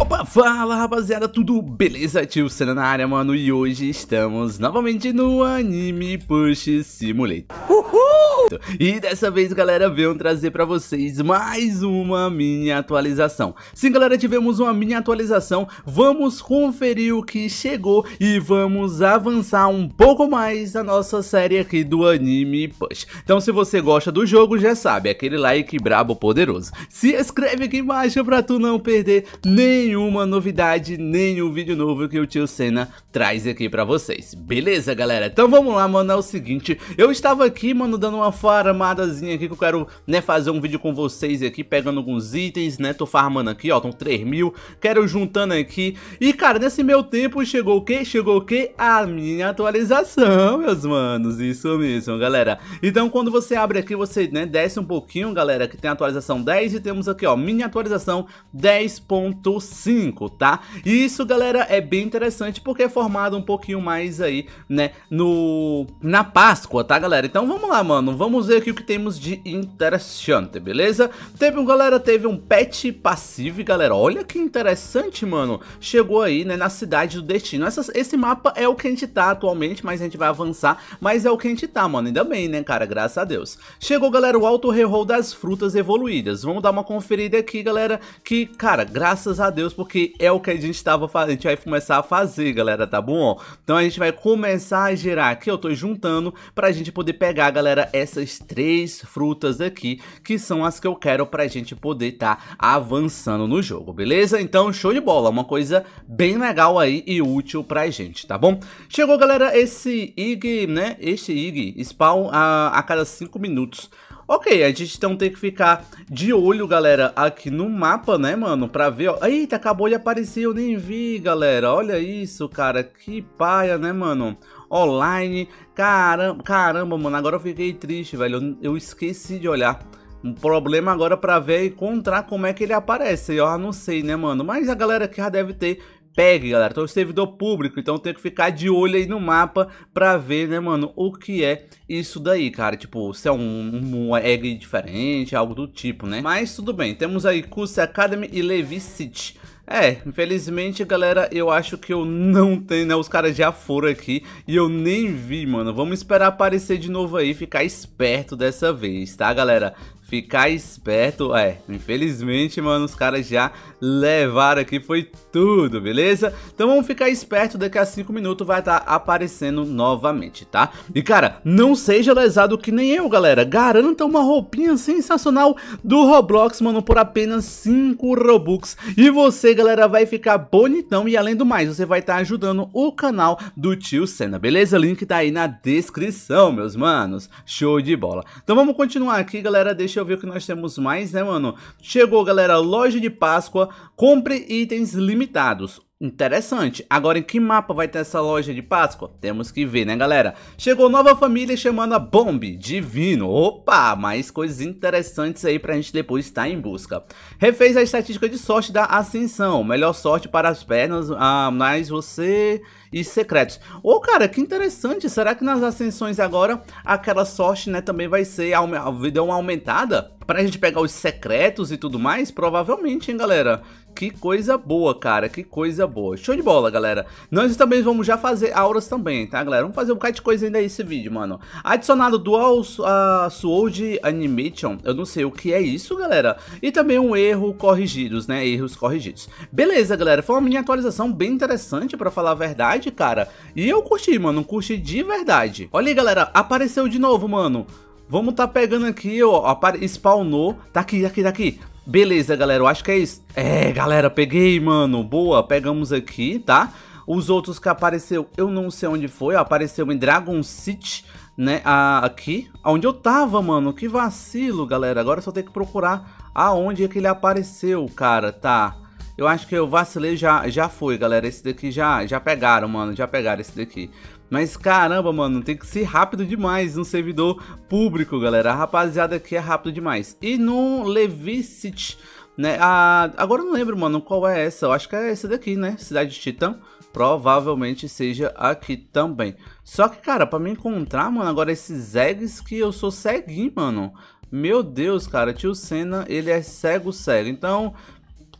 Opa, fala rapaziada, tudo beleza? Tio Senna na área, mano, e hoje estamos novamente no Anime Push Simulator. Uhul! E dessa vez, galera, venho trazer pra vocês mais uma mini atualização. Sim, galera, tivemos uma mini atualização, vamos conferir o que chegou e vamos avançar um pouco mais a nossa série aqui do Anime Push. Então, se você gosta do jogo, já sabe, aquele like brabo poderoso. Se inscreve aqui embaixo pra tu não perder nem nenhuma novidade, nenhum vídeo novo que o tio Senna traz aqui pra vocês. Beleza, galera? Então vamos lá, mano, é o seguinte, eu estava aqui, mano, dando uma farmadazinha aqui que eu quero, né, fazer um vídeo com vocês aqui, pegando alguns itens, né, tô farmando aqui, ó, estão 3 mil, quero juntando aqui. E, cara, nesse meu tempo chegou o quê? Chegou o quê? A minha atualização, meus manos, isso mesmo, galera. Então quando você abre aqui, você, né, desce um pouquinho, galera, que tem a atualização 10 e temos aqui, ó, minha atualização 10.5. 5, tá? E isso, galera, é bem interessante porque é formado um pouquinho mais aí, né, no na Páscoa, tá, galera? Então vamos lá, mano, vamos ver aqui o que temos de interessante, beleza? Teve um, galera, teve um pet passivo, galera, olha que interessante, mano. Chegou aí, né, na Cidade do Destino. Essas, esse mapa é o que a gente tá atualmente, mas a gente vai avançar, mas é o que a gente tá, mano, ainda bem, né, cara, graças a Deus. Chegou, galera, o Alto Reroll das Frutas Evoluídas. Vamos dar uma conferida aqui, galera, que, cara, graças a Deus, porque é o que a gente estava fazendo. A gente vai começar a fazer, galera, tá bom? Então a gente vai começar a gerar aqui, eu tô juntando, pra gente poder pegar, galera, essas três frutas aqui, que são as que eu quero pra gente poder tá avançando no jogo, beleza? Então, show de bola, uma coisa bem legal aí e útil pra gente, tá bom? Chegou, galera, esse IG, né? Este IG, spawn a, a cada cinco minutos. Ok, a gente então tem que ficar de olho, galera, aqui no mapa, né, mano? Pra ver, ó. Eita, acabou de aparecer, eu nem vi, galera. Olha isso, cara. Que paia, né, mano? Online. Caramba, caramba, mano. Agora eu fiquei triste, velho. Eu, eu esqueci de olhar. Um problema agora pra ver e encontrar como é que ele aparece. Eu não sei, né, mano? Mas a galera que já deve ter PEG, galera. Então, servidor público, então tem que ficar de olho aí no mapa pra ver, né, mano, o que é isso daí, cara. Tipo, se é um, um, um egg diferente, algo do tipo, né? Mas tudo bem, temos aí Curse Academy e Levi City. É, infelizmente, galera, eu acho que eu não tenho, né? Os caras já foram aqui e eu nem vi, mano. Vamos esperar aparecer de novo aí, ficar esperto dessa vez, tá, galera? Ficar esperto, é, infelizmente, mano, os caras já levaram aqui foi tudo, beleza? Então vamos ficar esperto, daqui a 5 minutos vai estar tá aparecendo novamente, tá? E cara, não seja lesado que nem eu, galera. Garanta uma roupinha sensacional do Roblox, mano, por apenas 5 Robux. E você, galera, vai ficar bonitão e além do mais, você vai estar tá ajudando o canal do Tio Senna, beleza? Link tá aí na descrição, meus manos. Show de bola. Então vamos continuar aqui, galera. Deixa eu ver o que nós temos mais, né, mano? Chegou, galera, loja de Páscoa, compre itens limitados. Interessante. Agora, em que mapa vai ter essa loja de Páscoa? Temos que ver, né, galera? Chegou nova família chamando a Bomb. Divino. Opa, mais coisas interessantes aí pra gente depois estar em busca. Refez a estatística de sorte da Ascensão. Melhor sorte para as pernas, ah, mas você e secretos. Ô, oh, cara, que interessante. Será que nas ascensões agora aquela sorte, né, também vai ser uma vida é uma aumentada? Pra gente pegar os secretos e tudo mais? Provavelmente, hein, galera? Que coisa boa, cara, que coisa boa. Show de bola, galera. Nós também vamos já fazer auras também, tá, galera? Vamos fazer um bocado de coisa ainda nesse vídeo, mano. Adicionado Dual uh, Sword Animation, eu não sei o que é isso, galera. E também um erro corrigidos, né, erros corrigidos. Beleza, galera, foi uma mini atualização bem interessante, pra falar a verdade verdade, cara. E eu curti, mano, curti de verdade. Olha aí, galera, apareceu de novo, mano. Vamos tá pegando aqui, ó, apare... spawnou. Tá aqui, tá aqui, tá aqui. Beleza, galera, eu acho que é isso. É, galera, peguei, mano. Boa, pegamos aqui, tá? Os outros que apareceu, eu não sei onde foi. Apareceu em Dragon City, né? aqui. Onde eu tava, mano. Que vacilo, galera. Agora eu só tenho que procurar aonde é que ele apareceu, cara. Tá. Eu acho que eu vacilei já, já foi, galera. Esse daqui já, já pegaram, mano. Já pegaram esse daqui. Mas caramba, mano, tem que ser rápido demais no servidor público, galera. A rapaziada aqui é rápido demais. E no Levisit, né? A... Agora eu não lembro, mano, qual é essa. Eu acho que é essa daqui, né? Cidade de Titã. Provavelmente seja aqui também. Só que, cara, pra me encontrar, mano, agora esses eggs que eu sou ceguinho, mano. Meu Deus, cara, tio Senna, ele é cego, cego. Então,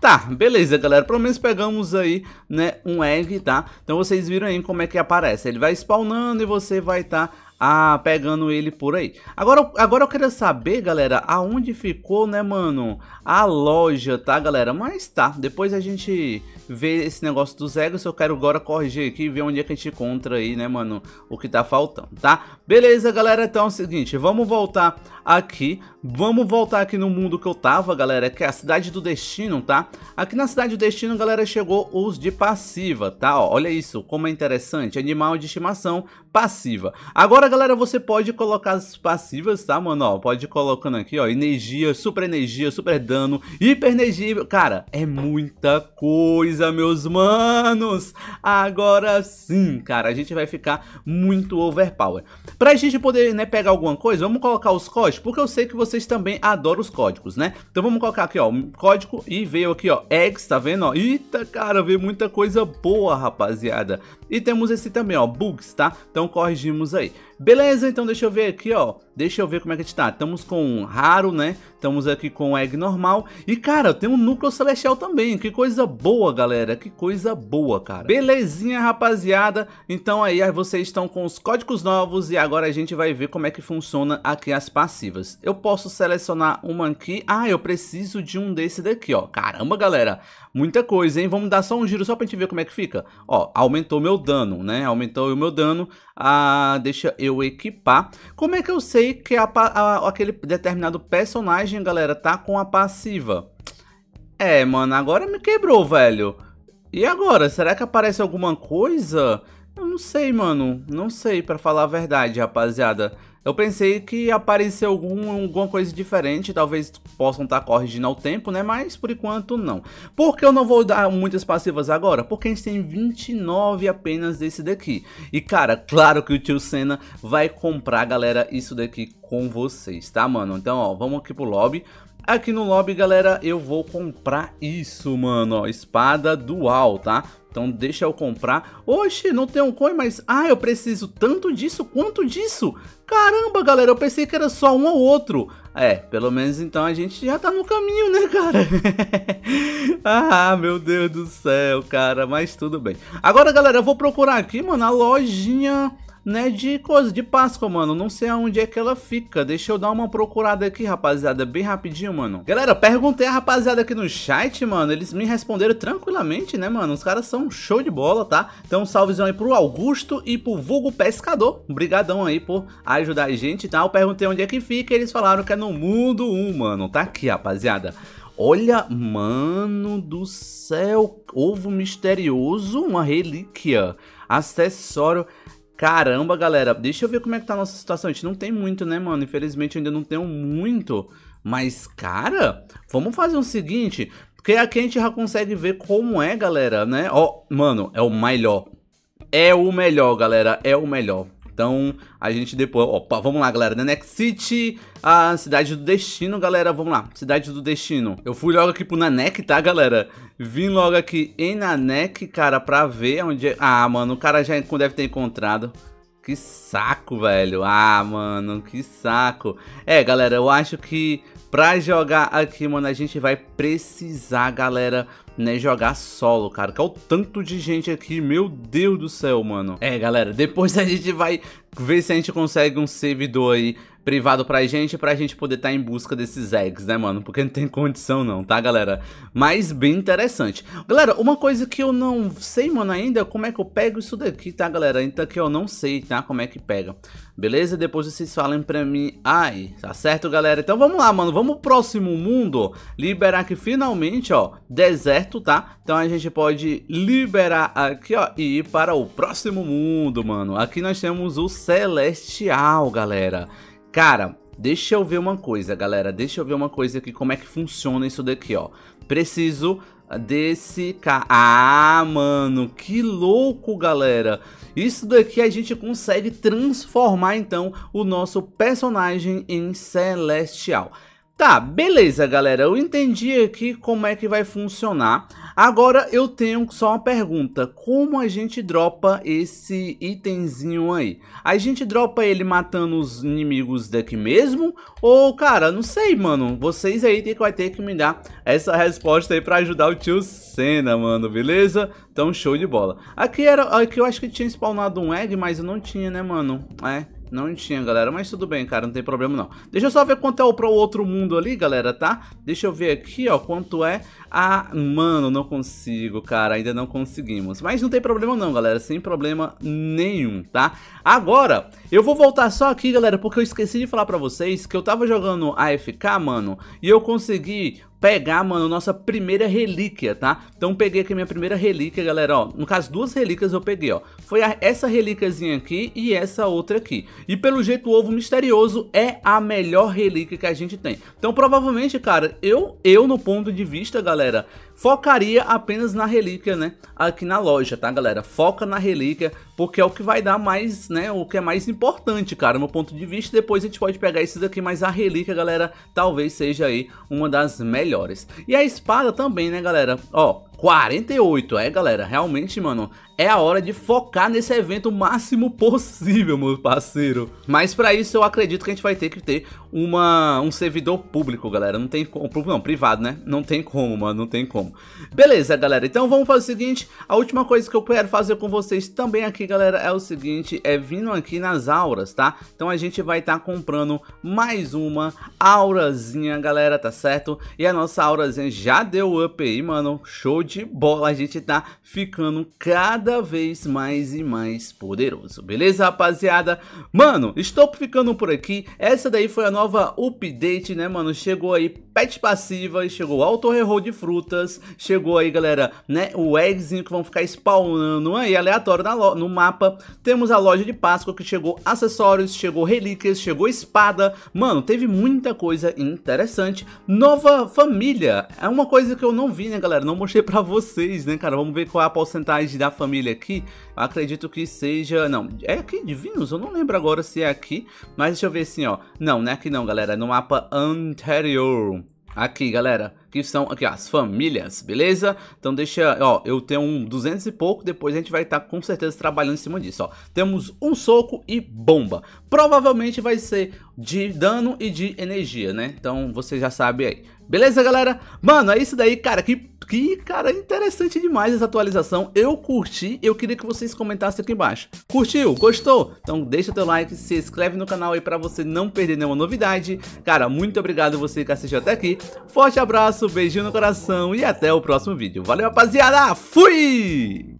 Tá, beleza, galera. Pelo menos pegamos aí, né, um egg, tá? Então vocês viram aí como é que aparece. Ele vai spawnando e você vai estar... Tá ah, pegando ele por aí. Agora, agora eu queria saber, galera, aonde ficou, né, mano, a loja, tá, galera? Mas tá, depois a gente vê esse negócio dos egos, eu quero agora corrigir aqui e ver onde é que a gente encontra aí, né, mano, o que tá faltando, tá? Beleza, galera, então é o seguinte, vamos voltar aqui, vamos voltar aqui no mundo que eu tava, galera, que é a Cidade do Destino, tá? Aqui na Cidade do Destino, galera, chegou os de passiva, tá? Ó, olha isso, como é interessante, animal de estimação passiva. Agora, galera, você pode colocar as passivas, tá, mano? Ó, pode ir colocando aqui, ó, energia, super energia, super dano, hiper energia. Cara, é muita coisa, meus manos. Agora sim, cara, a gente vai ficar muito overpower. Pra gente poder, né, pegar alguma coisa, vamos colocar os códigos, porque eu sei que vocês também adoram os códigos, né? Então vamos colocar aqui, ó, código e veio aqui, ó, X, tá vendo, ó? Eita, cara, veio muita coisa boa, rapaziada. E temos esse também, ó, bugs, tá? Então então corrigimos aí. Beleza, então deixa eu ver aqui, ó. Deixa eu ver como é que a gente tá. Estamos com raro, né? Estamos aqui com egg normal. E, cara, tem um núcleo celestial também. Que coisa boa, galera. Que coisa boa, cara. Belezinha, rapaziada. Então aí vocês estão com os códigos novos e agora a gente vai ver como é que funciona aqui as passivas. Eu posso selecionar uma aqui. Ah, eu preciso de um desse daqui, ó. Caramba, galera. Muita coisa, hein? Vamos dar só um giro só pra gente ver como é que fica. Ó, aumentou meu dano, né? Aumentou o meu dano. Ah, deixa eu equipar. Como é que eu sei que a, a, aquele determinado personagem, galera, tá com a passiva. É, mano, agora me quebrou, velho. E agora? Será que aparece alguma coisa? Eu não sei, mano. Não sei, para falar a verdade, rapaziada. Eu pensei que apareceu algum, alguma coisa diferente, talvez possam estar tá corrigindo ao tempo, né? Mas por enquanto não. Por que eu não vou dar muitas passivas agora? Porque a gente tem 29 apenas desse daqui. E cara, claro que o tio Senna vai comprar, galera, isso daqui com vocês, tá mano? Então ó, vamos aqui pro lobby. Aqui no lobby, galera, eu vou comprar isso, mano, ó, espada dual, tá? Então deixa eu comprar. Oxe, não tem um coin, mas... Ah, eu preciso tanto disso quanto disso. Caramba, galera, eu pensei que era só um ou outro. É, pelo menos então a gente já tá no caminho, né, cara? ah, meu Deus do céu, cara, mas tudo bem. Agora, galera, eu vou procurar aqui, mano, a lojinha né, de coisa, de Páscoa, mano. Não sei aonde é que ela fica. Deixa eu dar uma procurada aqui, rapaziada, bem rapidinho, mano. Galera, perguntei a rapaziada aqui no chat, mano. Eles me responderam tranquilamente, né, mano? Os caras são show de bola, tá? Então, salvezão aí pro Augusto e pro Vulgo Pescador. Obrigadão aí por ajudar a gente, tá? Eu perguntei onde é que fica eles falaram que é no Mundo 1, mano. Tá aqui, rapaziada. Olha, mano do céu, ovo misterioso, uma relíquia, acessório. Caramba, galera, deixa eu ver como é que tá a nossa situação. A gente não tem muito, né, mano? Infelizmente ainda não tenho muito. Mas, cara, vamos fazer o seguinte. Porque aqui a gente já consegue ver como é, galera, né? Ó, oh, mano, é o melhor. É o melhor, galera, é o melhor. Então a gente depois. Opa, vamos lá, galera. The Next City, a cidade do destino, galera. Vamos lá, cidade do destino. Eu fui logo aqui pro Nanek, tá, galera? Vim logo aqui em Nanek, cara, pra ver onde. É... Ah, mano, o cara já deve ter encontrado. Que saco, velho. Ah, mano, que saco. É, galera, eu acho que pra jogar aqui, mano, a gente vai precisar, galera, né, jogar solo, cara. Que é o tanto de gente aqui, meu Deus do céu, mano. É, galera, depois a gente vai ver se a gente consegue um servidor aí privado pra gente, pra gente poder estar tá em busca desses eggs, né, mano? Porque não tem condição não, tá, galera? Mas bem interessante. Galera, uma coisa que eu não sei, mano, ainda, é como é que eu pego isso daqui, tá, galera? Então que eu não sei, tá, como é que pega. Beleza? Depois vocês falem pra mim. Ai, tá certo, galera? Então vamos lá, mano, vamos pro próximo mundo liberar aqui finalmente, ó, deserto, tá? Então a gente pode liberar aqui, ó, e ir para o próximo mundo, mano. Aqui nós temos os celestial, galera. Cara, deixa eu ver uma coisa, galera. Deixa eu ver uma coisa aqui, como é que funciona isso daqui, ó. Preciso desse cara. Ah, mano, que louco, galera. Isso daqui a gente consegue transformar, então, o nosso personagem em celestial. Tá, beleza, galera. Eu entendi aqui como é que vai funcionar. Agora eu tenho só uma pergunta. Como a gente dropa esse itemzinho aí? A gente dropa ele matando os inimigos daqui mesmo? Ou, cara, não sei, mano. Vocês aí que vai ter que me dar essa resposta aí pra ajudar o tio Senna, mano, beleza? Então, show de bola. Aqui era... Aqui eu acho que tinha spawnado um egg, mas eu não tinha, né, mano? É... Não tinha, galera, mas tudo bem, cara, não tem problema não. Deixa eu só ver quanto é o pro outro mundo ali, galera, tá? Deixa eu ver aqui, ó, quanto é a... Mano, não consigo, cara, ainda não conseguimos. Mas não tem problema não, galera, sem problema nenhum, tá? Agora, eu vou voltar só aqui, galera, porque eu esqueci de falar pra vocês que eu tava jogando AFK, mano, e eu consegui pegar, mano, nossa primeira relíquia, tá? Então peguei aqui minha primeira relíquia, galera, ó. No caso, duas relíquias eu peguei, ó. Foi a, essa relíquiazinha aqui e essa outra aqui. E pelo jeito o ovo misterioso é a melhor relíquia que a gente tem. Então provavelmente, cara, eu, eu no ponto de vista, galera, focaria apenas na relíquia, né? Aqui na loja, tá, galera? Foca na relíquia, porque é o que vai dar mais, né? O que é mais importante, cara, no meu ponto de vista. Depois a gente pode pegar esses aqui, mas a relíquia, galera, talvez seja aí uma das melhores. E a espada também, né, galera? Ó, 48, é galera, realmente, mano, é a hora de focar nesse evento o máximo possível, meu parceiro. Mas para isso eu acredito que a gente vai ter que ter uma, um servidor público, galera, não tem como, não, privado, né? Não tem como, mano, não tem como. Beleza, galera, então vamos fazer o seguinte, a última coisa que eu quero fazer com vocês também aqui, galera, é o seguinte, é vindo aqui nas auras, tá? Então a gente vai estar tá comprando mais uma aurazinha, galera, tá certo? E a nossa aurazinha já deu up aí, mano, show de de bola, a gente tá ficando cada vez mais e mais poderoso, beleza rapaziada? Mano, estou ficando por aqui, essa daí foi a nova update, né mano? Chegou aí pet passiva, chegou auto reroll de frutas, chegou aí galera, né, o eggzinho que vão ficar spawnando aí aleatório no mapa, temos a loja de Páscoa que chegou acessórios, chegou relíquias, chegou espada, mano, teve muita coisa interessante, nova família, é uma coisa que eu não vi né galera, não mostrei pra para vocês, né, cara? Vamos ver qual é a porcentagem da família aqui. Acredito que seja... Não, é aqui Divinos? Eu não lembro agora se é aqui. Mas deixa eu ver assim, ó. Não, não é aqui não, galera. É no mapa anterior. Aqui, galera, que são aqui as famílias, beleza? Então deixa, ó, eu tenho um 200 e pouco, depois a gente vai estar tá, com certeza trabalhando em cima disso, ó. Temos um soco e bomba. Provavelmente vai ser de dano e de energia, né? Então você já sabe aí. Beleza, galera? Mano, é isso daí, cara, que que, cara, é interessante demais essa atualização. Eu curti, eu queria que vocês comentassem aqui embaixo. Curtiu? Gostou? Então deixa teu like, se inscreve no canal aí pra você não perder nenhuma novidade. Cara, muito obrigado você que assistiu até aqui. Forte abraço, beijinho no coração e até o próximo vídeo. Valeu, rapaziada! Fui!